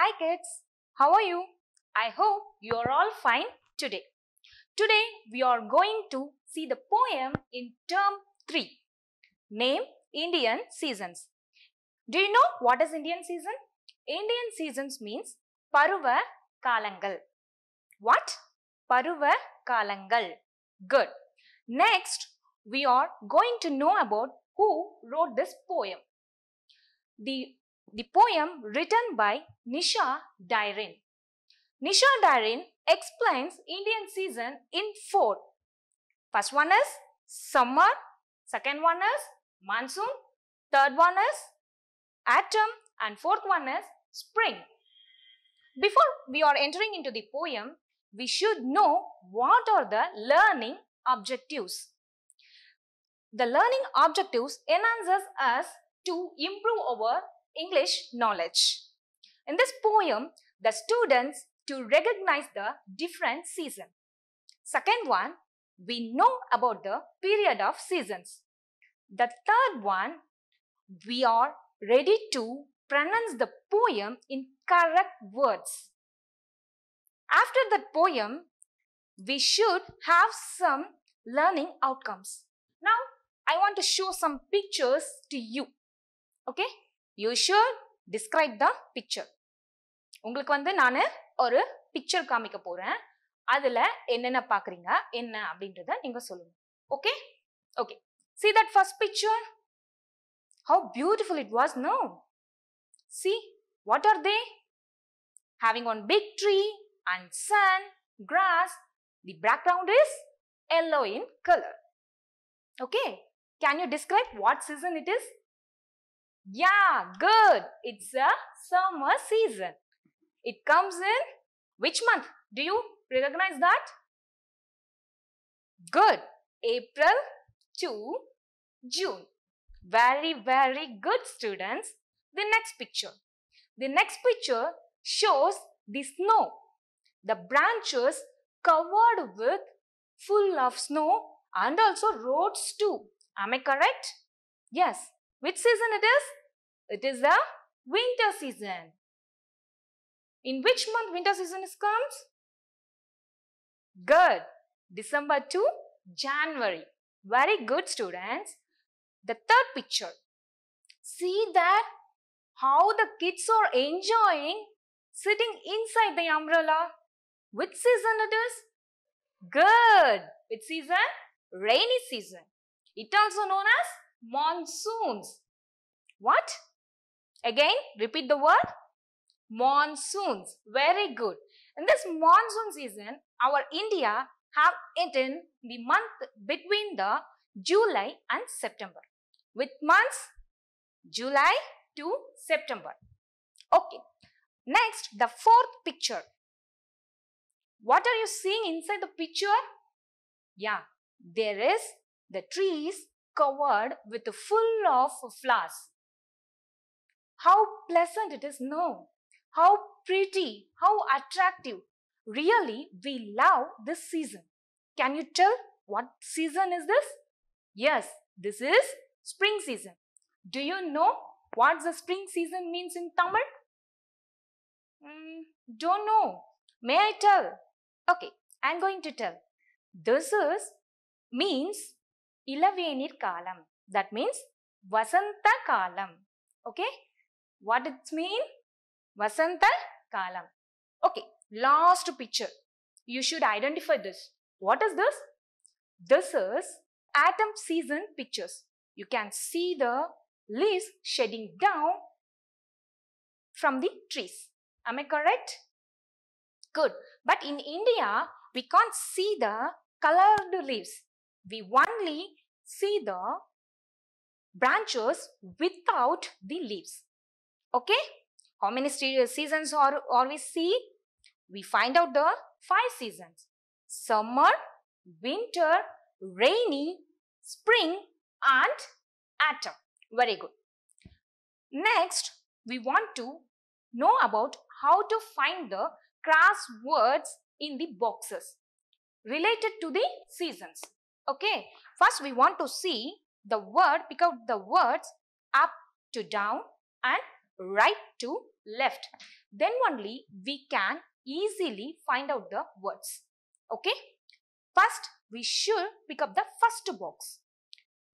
Hi kids, how are you? I hope you are all fine today. Today we are going to see the poem in term 3. Name Indian Seasons. Do you know what is Indian season? Indian seasons means Paruva Kalangal. What? Paruva Kalangal. Good. Next, we are going to know about who wrote this poem. The the poem written by Nisha Dairin. Nisha Dairin explains Indian season in four. First one is summer, second one is monsoon, third one is autumn and fourth one is spring. Before we are entering into the poem, we should know what are the learning objectives. The learning objectives enhances us to improve our English knowledge. In this poem, the students to recognize the different season. Second one, we know about the period of seasons. The third one, we are ready to pronounce the poem in correct words. After that poem, we should have some learning outcomes. Now, I want to show some pictures to you. Okay? You should describe the picture உங்களுக்கு வந்து நான் ஒரு picture காமிக்க போகிறேன் அதில் என்னென்ன பார்க்குறீங்க என்ன அப்படின்றத நீங்கள் சொல்லுங்க okay okay see that first picture how beautiful it was no see what are they having one big tree and sun grass the background is yellow in colour okay can you describe what season it is Yeah, good. It's a summer season. It comes in which month? Do you recognize that? Good. April to June. Very, very good students. The next picture. The next picture shows the snow. The branches covered with full of snow and also roads too. Am I correct? Yes. Which season it is? It is the winter season. In which month winter season comes? Good. December to January. Very good students. The third picture. See that how the kids are enjoying sitting inside the umbrella. Which season it is? Good. Which season? Rainy season. It also known as monsoons. What? Again, repeat the word. Monsoons. Very good. In this monsoon season, our India have it in the month between the July and September. With months July to September. Okay. Next, the fourth picture. What are you seeing inside the picture? Yeah, there is the trees covered with full of flowers. How pleasant it is, no. How pretty, how attractive. Really, we love this season. Can you tell what season is this? Yes, this is spring season. Do you know what the spring season means in Tamil? Mm, don't know. May I tell? Okay, I'm going to tell. This is means இளவேனிற் kalam. That means vasanta kalam. Okay? What it mean? Vasanta Kalam. Okay, last picture. You should identify this. What is this? This is autumn season pictures. You can see the leaves shedding down from the trees. Am I correct? Good. But in India, we can't see the colored leaves. We only see the branches without the leaves. Okay? How many uh, seasons are, are we see? We find out the five seasons. Summer, winter, rainy, spring and autumn. Very good. Next, we want to know about how to find the cross words in the boxes related to the seasons. Okay, first we want to see the word, pick out the words up to down and right to left. Then only we can easily find out the words. Okay. First, we should pick up the first box.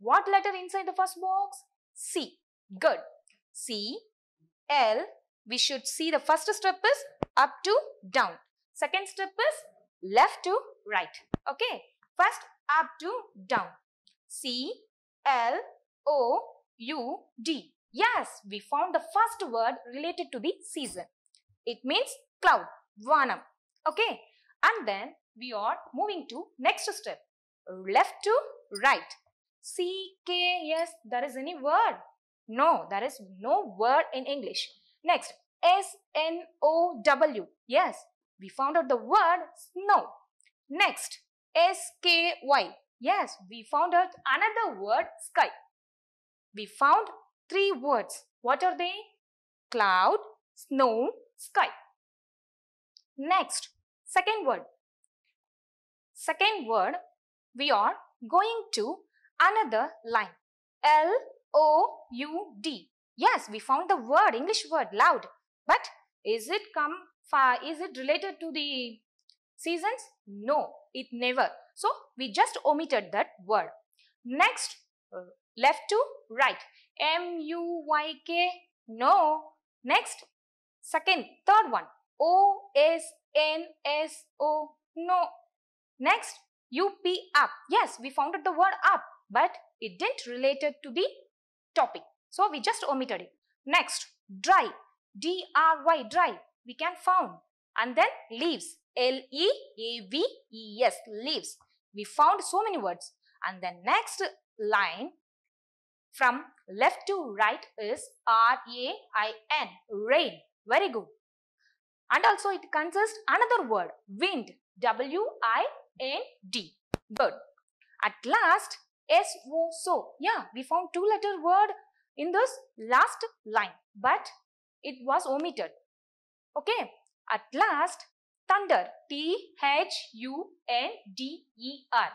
What letter inside the first box? C. Good. C, L. We should see the first step is up to down. Second step is left to right. Okay. First, up to down. C, L, O, U, D. Yes, we found the first word related to the season. It means cloud, vanam. Okay. And then we are moving to next step. Left to right. C, K, yes, there is any word? No, there is no word in English. Next, S, N, O, W. Yes, we found out the word snow. Next, S, K, Y. Yes, we found out another word sky. We found three words. What are they? Cloud, snow, sky. Next, second word. Second word, we are going to another line. L-O-U-D. Yes, we found the word, English word, loud. But is it come far? Is it related to the seasons? No, it never. So, we just omitted that word. Next, uh, left to right. M U Y K. No. Next. Second. Third one. O S N S O. No. Next. U P up. Yes, we found the word up, but it didn't related to the topic. So we just omitted it. Next. Dry. D R Y. Dry. We can found. And then leaves. L E A V E S. Leaves. We found so many words. And then next line from left to right is R-A-I-N, rain. Very good. And also it consists another word, wind, W-I-N-D. Good. At last, S-O, so. Yeah, we found two letter word in this last line, but it was omitted. Okay. At last, thunder, T-H-U-N-D-E-R.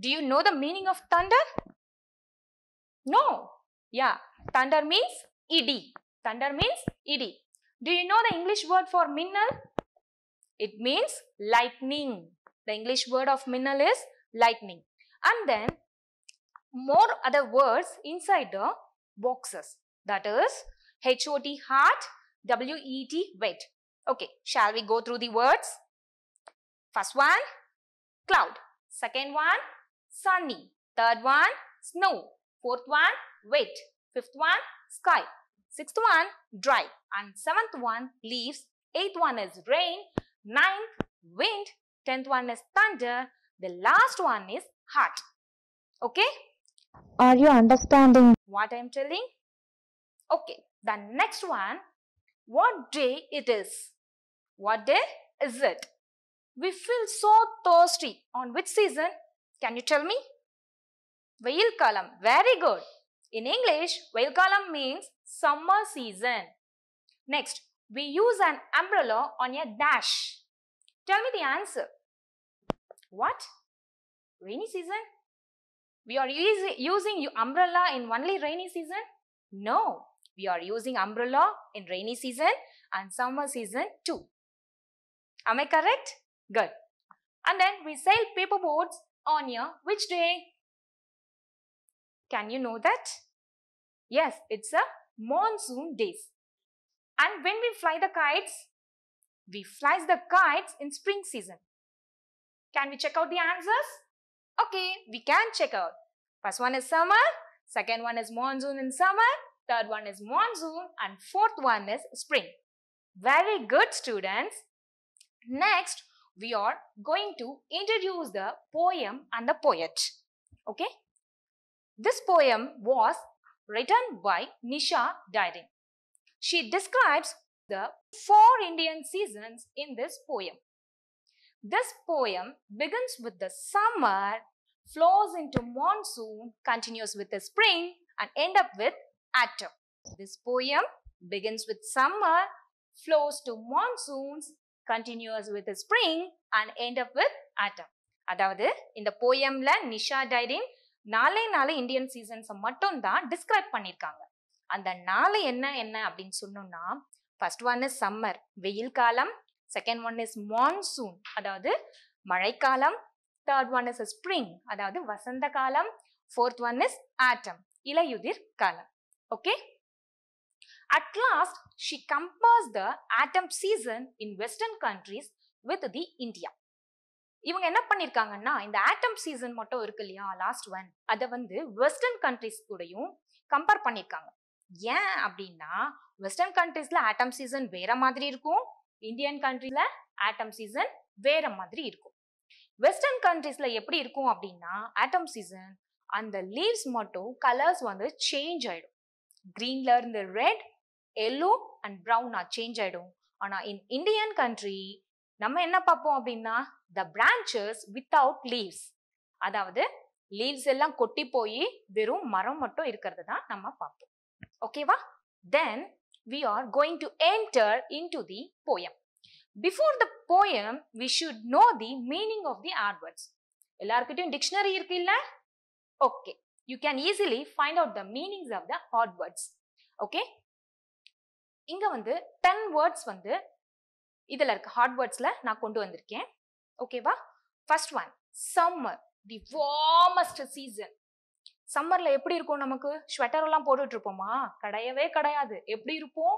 Do you know the meaning of thunder? No. Yeah. Thunder means ED. Thunder means ED. Do you know the English word for mineral? It means lightning. The English word of mineral is lightning. And then more other words inside the boxes. That is HOT heart, WET wet. Okay, shall we go through the words? First one, cloud. Second one, sunny. Third one, snow. Fourth one, wet. Fifth one, sky. Sixth one, dry. And seventh one, leaves. Eighth one is rain. Ninth, wind. Tenth one is thunder. The last one is heart. Okay? Are you understanding what I am telling? Okay. The next one, what day it is? What day is it? We feel so thirsty. On which season? Can you tell me? Veil Very good. In English, veil means summer season. Next, we use an umbrella on a dash. Tell me the answer. What? Rainy season? We are using umbrella in only rainy season? No. We are using umbrella in rainy season and summer season too. Am I correct? Good. And then we sail paper boats on a which day? Can you know that? Yes, it's a monsoon days. And when we fly the kites? We fly the kites in spring season. Can we check out the answers? Okay, we can check out. First one is summer, second one is monsoon in summer, third one is monsoon and fourth one is spring. Very good students. Next, we are going to introduce the poem and the poet. Okay, this poem was written by Nisha Dairin. She describes the four Indian seasons in this poem. This poem begins with the summer, flows into monsoon, continues with the spring and end up with autumn. This poem begins with summer, flows to monsoons, continues with the spring and end up with autumn. அதாவது இந்த போயம்ல Nisha டைரின் நாலே நாலு Indian சீசன்ஸை மட்டும் தான் describe பண்ணியிருக்காங்க அந்த நாலு என்ன என்ன அப்படின்னு சொன்னோம்னா ஃபர்ஸ்ட் ஒன் இஸ் சம்மர் வெயில் காலம் செகண்ட் ஒன் இஸ் மான்சூன் அதாவது மழைக்காலம் தேர்ட் ஒன் இஸ் ஸ்ப்ரிங் அதாவது வசந்த காலம் ஃபோர்த் ஒன் இஸ் ஆட்டம் இலையுதிர் காலம் okay At last, she compares the autumn season in Western countries with the India. இவங்க என்ன பண்ணிருக்காங்கன்னா இந்த ஆட்டம் சீசன் மட்டும் இருக்கு இல்லையா லாஸ்ட் ஒன் அதை வந்து வெஸ்டர்ன் கண்ட்ரிஸ் கூடயும் கம்பேர் பண்ணிருக்காங்க ஏன் அப்படின்னா வெஸ்டர்ன் கண்ட்ரிஸ்ல ஆட்டம் சீசன் வேற மாதிரி இருக்கும் இந்தியன் கண்ட்ரில ஆட்டம் சீசன் வேற மாதிரி இருக்கும் வெஸ்டர்ன் கண்ட்ரிஸ்ல எப்படி இருக்கும் அப்படின்னா ஆட்டம் சீசன் அந்த லீவ்ஸ் மட்டும் கலர்ஸ் வந்து சேஞ்ச் ஆயிடும் கிரீன்ல இருந்து ரெட் எல்லோ அண்ட் ப்ரௌனா சேஞ்ச் ஆயிடும் ஆனா இன் இந்தியன் கண்ட்ரி நம்ம என்ன பார்ப்போம் அப்படின்னா த பிரான்ச்சஸ் வித்தவுட் லீவ்ஸ் அதாவது லீவ்ஸ் எல்லாம் கொட்டி போய் வெறும் மரம் மட்டும் இருக்கிறது தான் நம்ம பார்ப்போம் ஓகேவா then we are going to enter into the poem before the poem we should know the meaning of the words. எல்லாருக்கிட்டையும் டிக்ஷனரி இருக்கு இல்ல okay you can easily find out the meanings of the hard words okay இங்க வந்து ten words வந்து இதில் இருக்க heart வேர்ட்ஸில் நான் கொண்டு வந்திருக்கேன் ஓகேவா first one summer the warmest season சம்மரில் எப்படி இருக்கும் நமக்கு ஸ்வெட்டர் எல்லாம் போட்டுட்டு இருப்போமா கிடையவே கிடையாது எப்படி இருப்போம்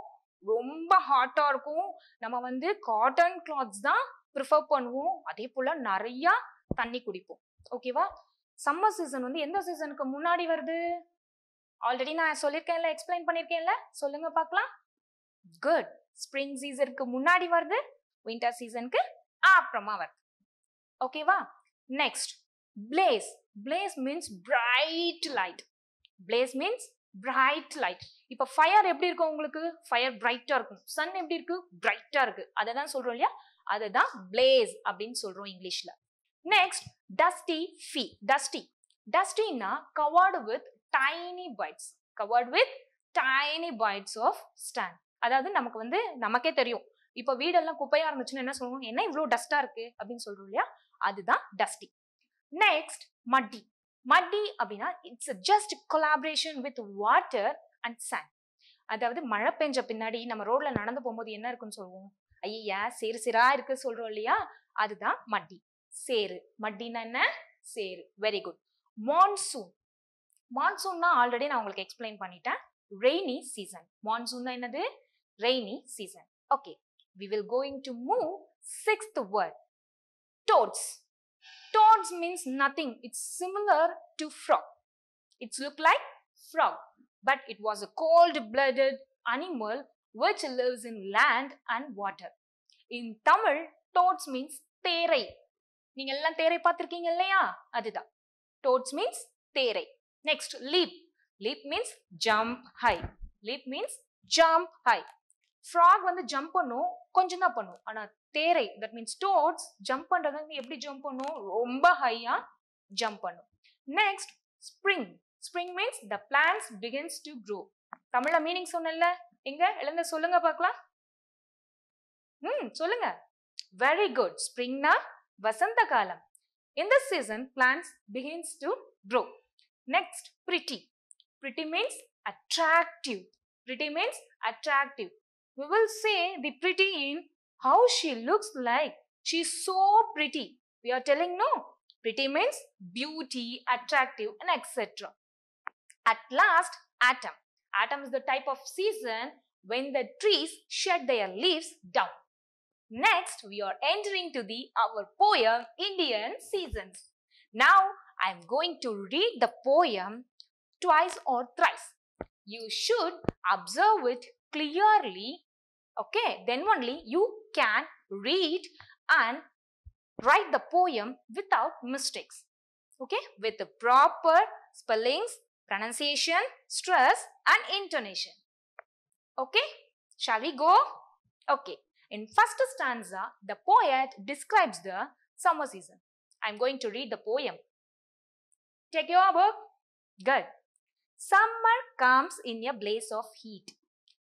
ரொம்ப ஹாட்டாக இருக்கும் நம்ம வந்து காட்டன் கிளாத்ஸ் தான் ப்ரிஃபர் பண்ணுவோம் அதே போல் நிறையா தண்ணி குடிப்போம் ஓகேவா சம்மர் சீசன் வந்து எந்த சீசனுக்கு முன்னாடி வருது ஆல்ரெடி நான் சொல்லியிருக்கேன்ல எக்ஸ்பிளைன் பண்ணியிருக்கேன்ல சொல்லுங்க பார்க்கலாம் குட் ஸ்ப்ரிங் சீசனுக்கு முன்னாடி வருது வின்டர் சீசனுக்கு அப்புறமா வருது ஓகேவா next blaze blaze means bright light blaze means bright light இப்போ ஃபயர் எப்படி இருக்கும் உங்களுக்கு ஃபயர் பிரைட்டாக இருக்கும் சன் எப்படி இருக்கு பிரைட்டாக இருக்கு அதை தான் சொல்கிறோம் இல்லையா அதை தான் பிளேஸ் அப்படின்னு சொல்கிறோம் இங்கிலீஷில் நெக்ஸ்ட் டஸ்டி ஃபீ டஸ்டி டஸ்டின்னா covered with tiny bits covered with tiny bits of stand அதாவது நமக்கு வந்து நமக்கே தெரியும் இப்போ வீடெல்லாம் குப்பையா இருந்துச்சுன்னு என்ன சொல்லுவோம் என்ன இவ்வளோ டஸ்டா இருக்கு அப்படின்னு சொல்றோம் இல்லையா அதுதான் டஸ்டி நெக்ஸ்ட் மட்டி மட்டி அப்படின்னா it's just collaboration with water and sun அதாவது மழை பெஞ்ச பின்னாடி நம்ம ரோட்ல நடந்து போகும்போது என்ன இருக்குன்னு சொல்லுவோம் ஐயா சேரு சிரா இருக்கு சொல்றோம் இல்லையா அதுதான் மட்டி சேரு மட்டின்னா என்ன சேரு வெரி குட் மான்சூன் மான்சூன்னா ஆல்ரெடி நான் உங்களுக்கு எக்ஸ்பிளைன் பண்ணிட்டேன் ரெய்னி சீசன் மான்சூன்னா என்னது rainy season. Okay, we will going to move sixth word. Toads. Toads means nothing. It's similar to frog. It look like frog, but it was a cold-blooded animal which lives in land and water. In Tamil, toads means தேரை நீங்க எல்லாம் தேரை பார்த்திருக்கீங்க இல்லையா அதுதான் toads means தேரை next leap leap means jump high leap means jump high frog வந்து jump பண்ணும் கொஞ்சம் தான் பண்ணும் ஆனால் தேரை தட் மீன்ஸ் டோட்ஸ் ஜம்ப் பண்ணுறது வந்து எப்படி ஜம்ப் பண்ணும் ரொம்ப ஹையாக ஜம்ப் பண்ணும் next spring spring means the plants begins to grow தமிழில் மீனிங் சொன்னல எங்க எழுந்த சொல்லுங்க பார்க்கலாம் ம் சொல்லுங்க வெரி குட் ஸ்ப்ரிங்னா வசந்த காலம் இந்த season plants begins to grow next pretty pretty. Means attractive attractive. Means attractive we will say the pretty in how she looks like. She's so pretty. We are telling no. Pretty means beauty, attractive and etc. At last, autumn. Autumn is the type of season when the trees shed their leaves down. Next, we are entering to the our poem Indian Seasons. Now, I am going to read the poem twice or thrice. You should observe it clearly Okay, then only you can read and write the poem without mistakes. Okay, with the proper spellings, pronunciation, stress and intonation. Okay, shall we go? Okay, in first stanza, the poet describes the summer season. I'm going to read the poem. Take your book. Good. Summer comes in a blaze of heat.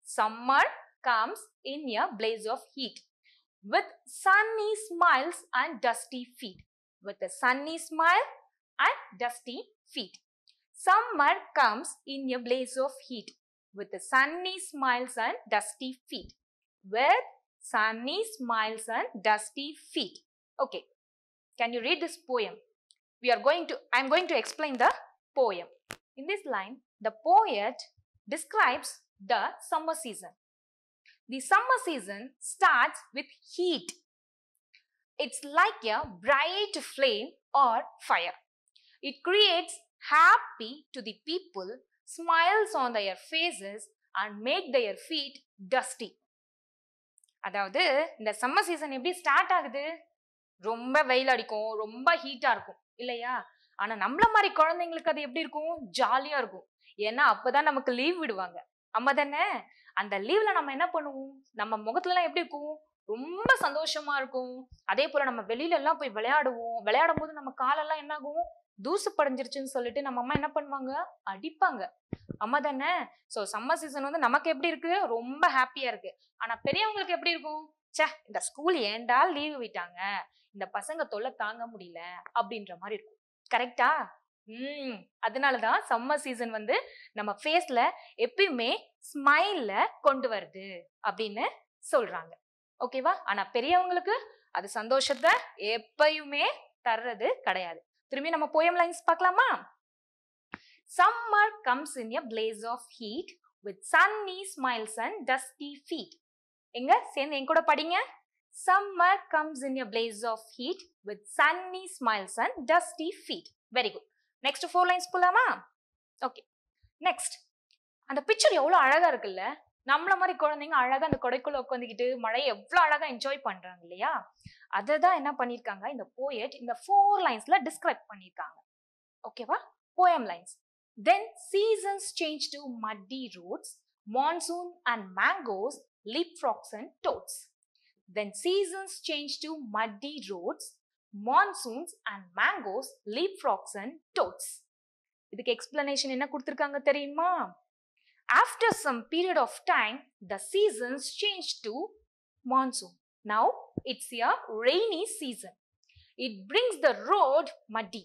Summer comes in a blaze of heat. With sunny smiles and dusty feet. With a sunny smile and dusty feet. Summer comes in a blaze of heat. With a sunny smiles and dusty feet. With sunny smiles and dusty feet. Okay. Can you read this poem? We are going to, I am going to explain the poem. In this line, the poet describes the summer season. The summer season starts with heat. It's like a bright flame or fire. It creates happy to the people, smiles on their faces and make their feet dusty. அதாவது இந்த summer season எப்படி start ஆகுது ரொம்ப வெயில் அடிக்கும் ரொம்ப ஹீட்டாக இருக்கும் இல்லையா ஆனால் நம்மள மாதிரி குழந்தைங்களுக்கு அது எப்படி இருக்கும் ஜாலியாக இருக்கும் ஏன்னா அப்போதான் நமக்கு லீவ் விடுவாங்க அம்மா தானே அந்த லீவ்ல நம்ம என்ன பண்ணுவோம் நம்ம முகத்துலலாம் எப்படி இருக்கும் ரொம்ப சந்தோஷமா இருக்கும் அதே போல நம்ம வெளியில எல்லாம் போய் விளையாடுவோம் விளையாடும் போது நம்ம காலெல்லாம் என்ன ஆகும் தூசு படைஞ்சிருச்சுன்னு சொல்லிட்டு நம்ம அம்மா என்ன பண்ணுவாங்க அடிப்பாங்க அம்மா தானே ஸோ சம்மர் சீசன் வந்து நமக்கு எப்படி இருக்கு ரொம்ப ஹாப்பியா இருக்கு ஆனா பெரியவங்களுக்கு எப்படி இருக்கும் சே இந்த ஸ்கூல் ஏண்டா லீவு விட்டாங்க இந்த பசங்க தொல்லை தாங்க முடியல அப்படின்ற மாதிரி இருக்கும் கரெக்டா ம் அதனாலதான் சம்மர் சீசன் வந்து நம்ம ஃபேஸ்ல எப்பயுமே ஸ்மைல்ல கொண்டு வருது அப்படின்னு சொல்றாங்க ஓகேவா ஆனா பெரியவங்களுக்கு அது சந்தோஷத்தை எப்பயுமே தர்றது கிடையாது திரும்பி நம்ம போயம் லைன்ஸ் பார்க்கலாமா summer comes in a blaze of heat with sunny smiles and dusty feet எங்க சேர்ந்து என் கூட படிங்க summer comes in a blaze of heat with sunny smiles and dusty feet very good next four lines போகலாமா okay next அந்த picture எவ்வளோ அழகா இருக்குல்ல நம்மள மாதிரி குழந்தைங்க அழகா அந்த கொடைக்குள்ள உட்காந்துக்கிட்டு மழையை எவ்வளோ அழகா என்ஜாய் பண்றாங்க இல்லையா அதை தான் என்ன பண்ணியிருக்காங்க இந்த போயட் இந்த ஃபோர் லைன்ஸ்ல டிஸ்கிரைப் பண்ணியிருக்காங்க ஓகேவா poem lines then seasons change to muddy roads monsoon and mangoes leap frogs and toads then seasons change to muddy roads monsoons and mangoes leap frogs and toads இதுக்கு explanation என்ன கொடுத்துருக்காங்க தெரியுமா after some period of time the seasons change to monsoon now it's a rainy season it brings the road muddy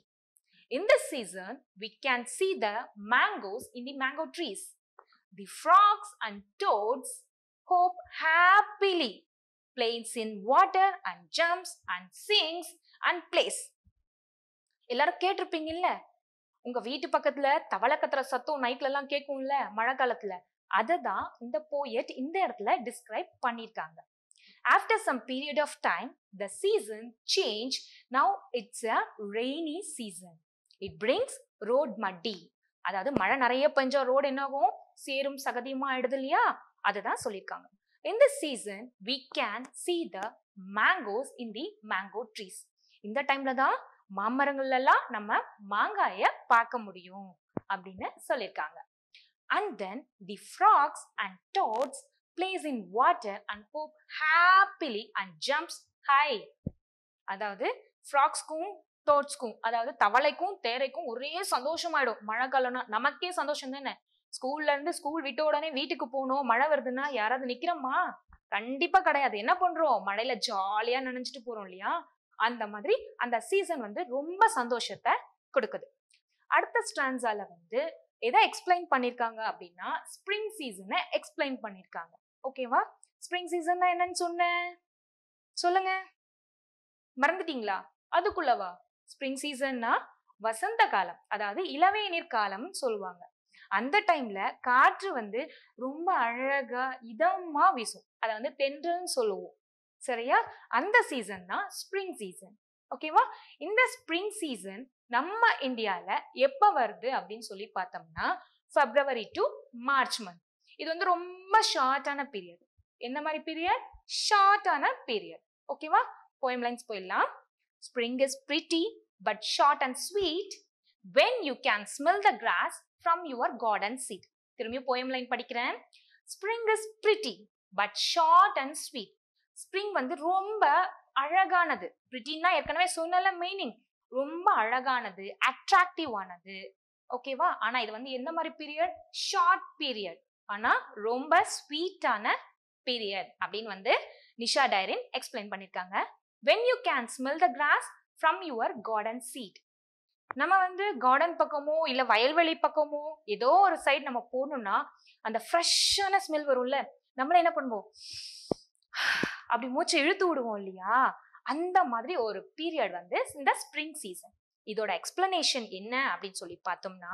In this season, we can see the mangoes in the mango trees. The frogs and toads hop happily, plays in water and jumps and sings and blaze எல்லாரும் கேட்டிருப்பீங்கல்ல உங்க வீட்டு பக்கத்துல தவளை கத்துற சத்தம் நைட்ல எல்லாம் கேட்கும்ல மழை காலத்துல அதை தான் இந்த போயட் இந்த இடத்துல டிஸ்கிரைப் பண்ணியிருக்காங்க after some period of time the season change now it's a rainy season it brings road muddy அதாவது மழை நிறைய பெஞ்சா ரோடு என்னாகும் சேரும் சகதியுமா ஆயிடுது இல்லையா அதை தான் சொல்லியிருக்காங்க இந்த season we can see the mangoes in the mango trees இந்த டைம்ல தான் மாமரங்கள்ல எல்லாம் நம்ம மாங்காய பார்க்க முடியும் அப்படின்னு சொல்லியிருக்காங்க and then the frogs and toads plays in water and hop happily and jumps high அதாவது ஃப்ராக்ஸ்க்கும் டோட்ஸ்க்கும் அதாவது தவளைக்கும் தேரைக்கும் ஒரே சந்தோஷமாயிடும் மழை காலம்னா நமக்கே சந்தோஷம் தானே ஸ்கூல்ல இருந்து ஸ்கூல் விட்ட உடனே வீட்டுக்கு போகணும் மழை வருதுன்னா யாராவது நிக்கிறோமா கண்டிப்பா கிடையாது என்ன பண்றோம் மழையில ஜாலியா நினைச்சிட்டு போறோம் இல்லையா அந்த மாதிரி அந்த சீசன் வந்து ரொம்ப சந்தோஷத்தை கொடுக்குது அடுத்த ஸ்டான்ஸால வந்து எதை எக்ஸ்பிளைன் பண்ணியிருக்காங்க அப்படின்னா ஸ்ப்ரிங் சீசனை எக்ஸ்பிளைன் பண்ணியிருக்காங்க ஓகேவா ஸ்ப்ரிங் சீசன் தான் என்னன்னு சொன்னேன் சொல்லுங்க மறந்துட்டீங்களா அதுக்குள்ளவா ஸ்ப்ரிங் சீசன்னா வசந்த காலம் அதாவது இளவேநீர் காலம் சொல்லுவாங்க அந்த டைம்ல காற்று வந்து ரொம்ப அழகா இதமா வீசும் அதை வந்து தென்றல்னு சொல்லுவோம் சரியா அந்த சீசன் தான் ஸ்ப்ரிங் சீசன் ஓகேவா இந்த ஸ்ப்ரிங் சீசன் நம்ம இந்தியாவில் எப்போ வருது அப்படின்னு சொல்லி பார்த்தோம்னா பிப்ரவரி டு மார்ச் மந்த் இது வந்து ரொம்ப ஷார்ட்டான பீரியட் என்ன மாதிரி பீரியட் ஷார்ட்டான பீரியட் ஓகேவா போயம் லைன்ஸ் போயிடலாம் spring is pretty but short and sweet when you can smell the grass from your garden seat திரும்பியும் போயம் லைன் படிக்கிறேன் spring is pretty but short and sweet ஸ்ப்ரிங் வந்து ரொம்ப அழகானது பிரிட்டின்னா ஏற்கனவே சொன்னல மீனிங் ரொம்ப அழகானது ஆனது ஓகேவா ஆனா இது வந்து எந்த மாதிரி பீரியட் ஷார்ட் பீரியட் ஆனா ரொம்ப ஸ்வீட்டான பீரியட் அப்படின்னு வந்து நிஷா டைரின் எக்ஸ்பிளைன் பண்ணியிருக்காங்க when you can smell the grass from your garden seat நம்ம வந்து கார்டன் பக்கமோ இல்லை வயல்வெளி பக்கமோ ஏதோ ஒரு சைடு நம்ம போகணும்னா அந்த ஃப்ரெஷ்ஷான ஸ்மெல் வரும்ல நம்மள என்ன பண்ணுவோம் அப்படி மூச்சை இழுத்து விடுவோம் இல்லையா அந்த மாதிரி ஒரு பீரியட் வந்து இந்த ஸ்ப்ரிங் சீசன் இதோட எக்ஸ்பிளனேஷன் என்ன அப்படின்னு சொல்லி பார்த்தோம்னா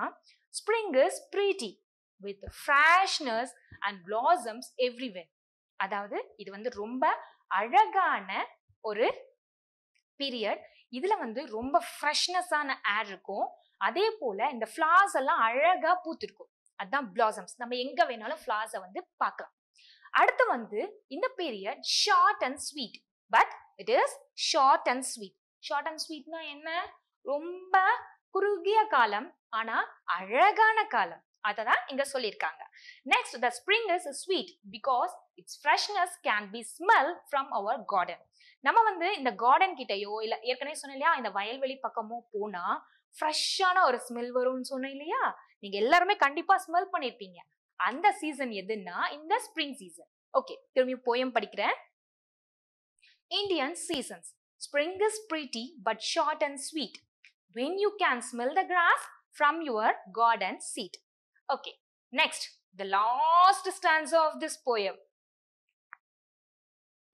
spring is pretty with freshness and blossoms everywhere அதாவது இது வந்து ரொம்ப அழகான ஒரு பீரியட் இதில் வந்து ரொம்ப ஃப்ரெஷ்னஸான ஏர் இருக்கும் அதே போல் இந்த ஃப்ளார்ஸ் எல்லாம் அழகாக பூத்திருக்கும் அதுதான் பிளாசம்ஸ் நம்ம எங்கே வேணாலும் ஃபிளார்ஸை வந்து பார்க்கலாம் அடுத்து வந்து இந்த period short and sweet but it is short and sweet short and ஸ்வீட்னா என்ன ரொம்ப குறுகிய காலம் ஆனா அழகான காலம் அதை தான் இங்க சொல்லியிருக்காங்க next the spring is sweet because its freshness can be smell from our garden நம்ம வந்து இந்த கார்டன் கிட்டேயோ இல்லை ஏற்கனவே சொன்ன இல்லையா இந்த வயல்வெளி பக்கமோ போனா ஃப்ரெஷ்ஷான ஒரு ஸ்மெல் வரும்னு சொன்னேன் இல்லையா நீங்க எல்லாருமே கண்டிப்பா ஸ்மெல் பண்ணிருப்பீங்க அந்த சீசன் எதுன்னா இந்த ஸ்பிரிங் சீசன் ஓகே திரும்பி போயம் படிக்கிறேன் Indian seasons spring is pretty but short and sweet when you can smell the grass from your garden seat okay next the last stanza of this poem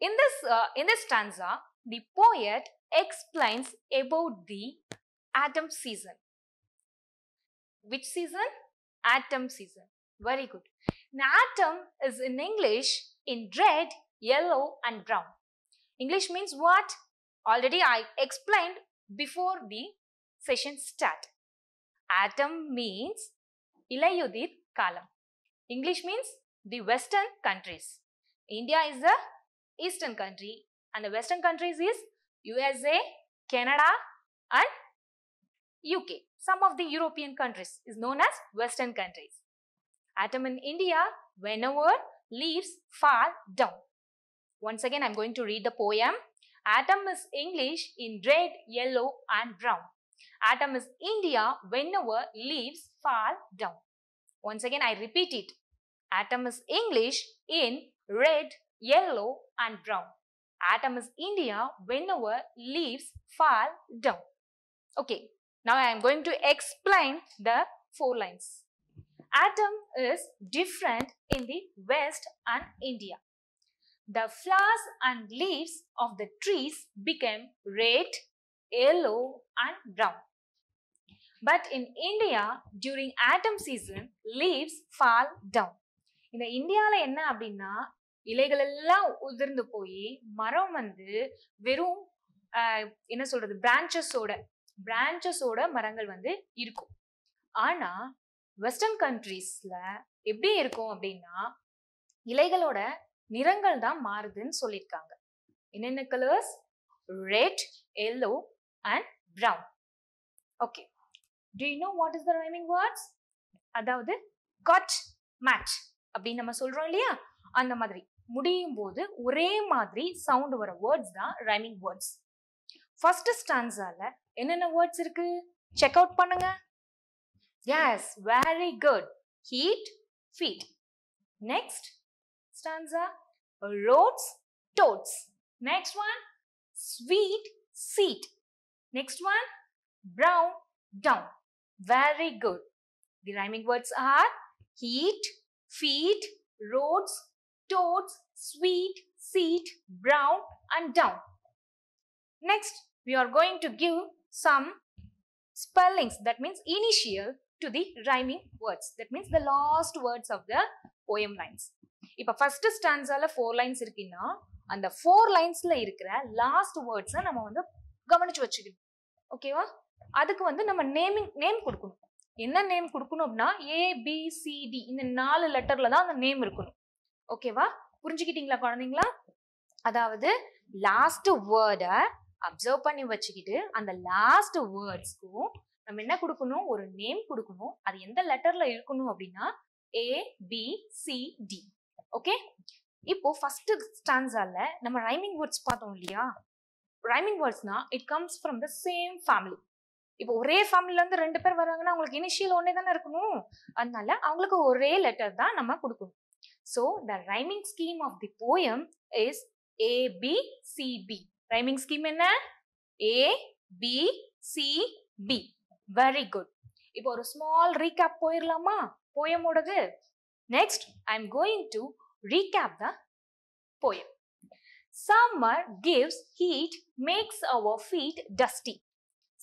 In this, uh, in this stanza, the poet explains about the autumn season. Which season? Autumn season. Very good. An atom is in English in red, yellow and brown. English means what? Already I explained before the session start. Atom means Ilayudir Kalam. English means the western countries. India is the eastern country and the western countries is USA, Canada and UK. Some of the European countries is known as western countries atom in India whenever leaves fall down. Once again, I'm going to read the poem. Atom is English in red, yellow and brown. Atom is India whenever leaves fall down. Once again, I repeat it. Atom is English in red, yellow and brown. Atom is India whenever leaves fall down. Okay, now I am going to explain the four lines. atom is different in the West and India. The flowers and leaves of the trees became red, yellow and brown. But in India, during autumn season, leaves fall down. இந்த இந்தியாவில் என்ன அப்படின்னா இலைகள் எல்லாம் உதிர்ந்து போய் மரம் வந்து வெறும் என்ன சொல்றது பிரான்ச்சஸோட பிரான்ச்சஸோட மரங்கள் வந்து இருக்கும் ஆனா வெஸ்டர்ன் கண்ட்ரீஸில் எப்படி இருக்கும் அப்படின்னா இலைகளோட நிறங்கள் தான் மாறுதுன்னு சொல்லியிருக்காங்க என்னென்ன colours red yellow and brown okay do you know what is the rhyming words அதாவது கட் மேட்ச் அப்படின்னு நம்ம சொல்கிறோம் இல்லையா அந்த மாதிரி முடியும் போது ஒரே மாதிரி சவுண்ட் வர வேர்ட்ஸ் தான் ரைமிங் வேர்ட்ஸ் ஃபர்ஸ்ட் ஸ்டான்ஸால என்னென்ன வேர்ட்ஸ் இருக்கு செக் அவுட் பண்ணுங்க Yes, very good. Heat, feet. Next stanza, roads, toads. Next one, sweet, seat. Next one, brown, down. Very good. The rhyming words are heat, feet, roads, toads, sweet, seat, brown and down. Next, we are going to give some spellings that means initial to the rhyming words that means the last words of the poem lines இப்போ first ஸ்டான்ஸால four lines இருக்குன்னா அந்த four லைன்ஸ்ல இருக்கிற last வேர்ட்ஸை நம்ம வந்து கவனிச்சு வச்சுக்கணும் ஓகேவா அதுக்கு வந்து நம்ம நேமிங் நேம் கொடுக்கணும் என்ன நேம் கொடுக்கணும் அப்படின்னா ஏபிசிடி இந்த நாலு லெட்டர்ல தான் அந்த நேம் இருக்கணும் ஓகேவா புரிஞ்சுக்கிட்டீங்களா குழந்தைங்களா அதாவது லாஸ்ட் வேர்டை அப்சர்வ் பண்ணி வச்சுக்கிட்டு அந்த லாஸ்ட் வேர்ட்ஸ்க்கும் நம்ம என்ன கொடுக்கணும் ஒரு நேம் கொடுக்கணும் அது எந்த லெட்டர்ல இருக்கணும் அப்படின்னா A B C D okay இப்போ ஃபர்ஸ்ட் ஸ்டான்ஸால நம்ம ரைமிங் வேர்ட்ஸ் பார்த்தோம் இல்லையா ரைமிங் வேர்ட்ஸ்னா it comes from the same family இப்போ ஒரே ஃபேமிலில இருந்து ரெண்டு பேர் வராங்கன்னா அவங்களுக்கு இனிஷியல் ஒன்னே தானே இருக்கணும் அதனால அவங்களுக்கு ஒரே லெட்டர் தான் நம்ம கொடுக்கணும் so the rhyming scheme of the poem is ABCB rhyming scheme என்ன A B C B very good இப்போ ஒரு ஸ்மால் ரீகேப் போயிடலாமா போயமோடது next I am going to recap the poem summer gives heat makes our feet dusty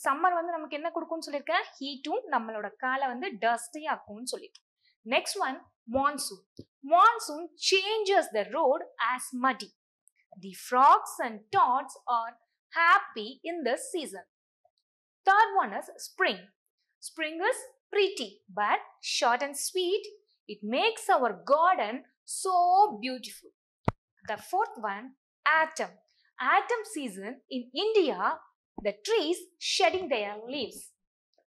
summer வந்து நமக்கு என்ன கொடுக்கும்னு சொல்லியிருக்கேன் ஹீட்டும் நம்மளோட காலை வந்து டஸ்டி ஆக்கும்னு சொல்லியிருக்கேன் next one monsoon monsoon changes the road as muddy. The frogs and toads are happy in this season Third one is spring. Spring is pretty but short and sweet. It makes our garden so beautiful. The fourth one, autumn. Autumn season in India, the trees shedding their leaves.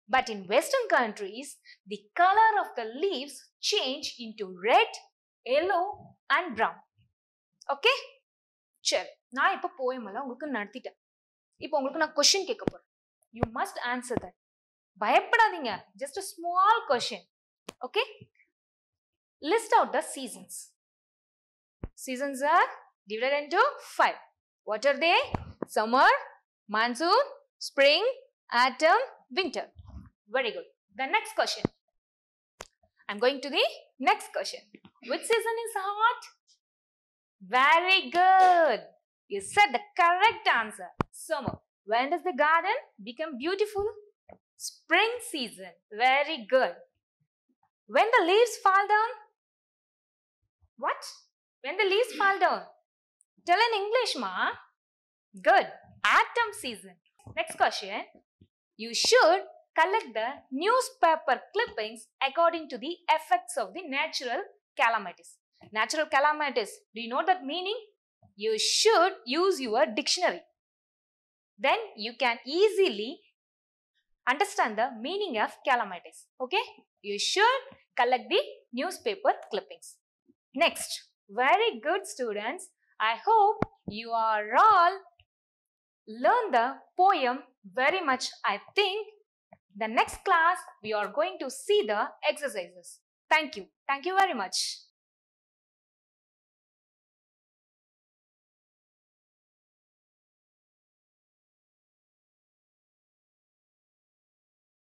But in western countries, the color of the leaves change into red, yellow and brown. Okay சரி நான் இப்போ poem எல்லாம் உங்களுக்கு நடத்திட்டேன் இப்போ உங்களுக்கு நான் question கேட்க போகிறேன் you must answer that Just a small question. Okay? list out the seasons. Seasons are divided into five. What are they? Summer, monsoon, spring, autumn, winter. Very good. The next question. I'm going to the next question. Which season is hot? Very good. You said the correct answer. Summer. When does the garden become beautiful? Spring season. Very good. When the leaves fall down? What? When the leaves fall down? Tell in English, ma. Good. Autumn season. Next question. You should collect the newspaper clippings according to the effects of the natural calamities. Natural calamities. Do you know that meaning? You should use your dictionary then you can easily understand the meaning of calamities. Okay, you should collect the newspaper clippings. Next, very good students, I hope you are all learn the poem very much I think. The next class we are going to see the exercises. Thank you. Thank you very much.